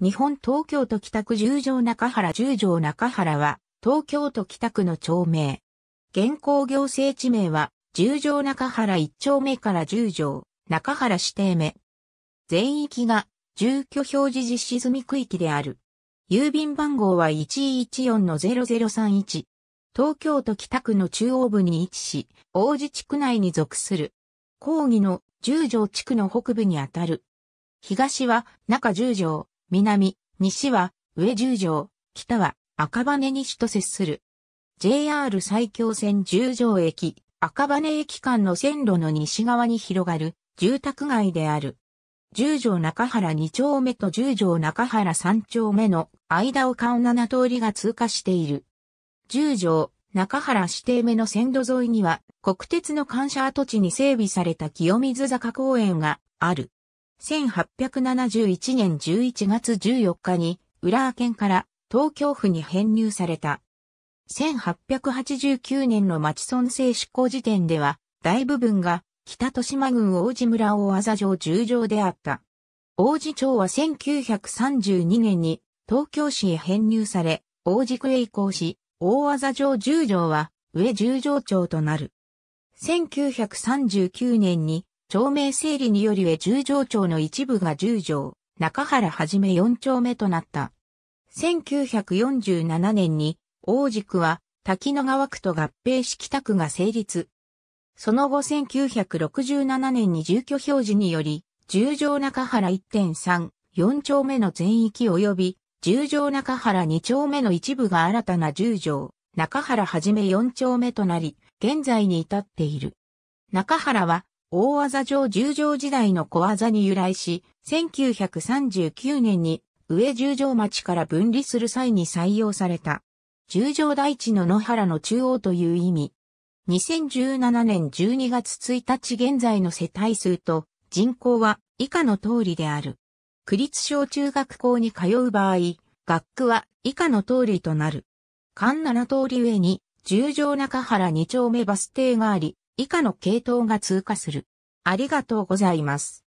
日本東京都北区十条中原十条中原は東京都北区の町名。現行行政地名は十条中原一丁目から十条中原指定目。全域が住居表示実施済み区域である。郵便番号は114-0031。東京都北区の中央部に位置し、王子地区内に属する。抗議の十条地区の北部にあたる。東は中十条、南、西は上十条、北は赤羽西と接する。JR 埼京線十条駅、赤羽駅間の線路の西側に広がる住宅街である。十条中原二丁目と十条中原三丁目の間を顔七通りが通過している。十条中原指定目の線路沿いには国鉄の感謝跡地に整備された清水坂公園がある。1871年11月14日に、浦和県から東京府に編入された。1889年の町村制施行時点では、大部分が北豊島郡王子村大麻城十条であった。王子町は1932年に東京市へ編入され、王子区へ移行し、大麻城十条は上十条町となる。1939年に町名整理によりへ十条町の一部が十条、中原はじめ四丁目となった。1947年に、大塾は滝野川区と合併し北区が成立。その後1967年に住居表示により、十条中原1.3、四丁目の全域及び、十条中原二丁目の一部が新たな十条、中原はじめ四丁目となり、現在に至っている。中原は大技上十条時代の小技に由来し、1939年に上十条町から分離する際に採用された。十条大地の野原の中央という意味。2017年12月1日現在の世帯数と人口は以下の通りである。区立小中学校に通う場合、学区は以下の通りとなる。関7通り上に十条中原2丁目バス停があり、以下の系統が通過する。ありがとうございます。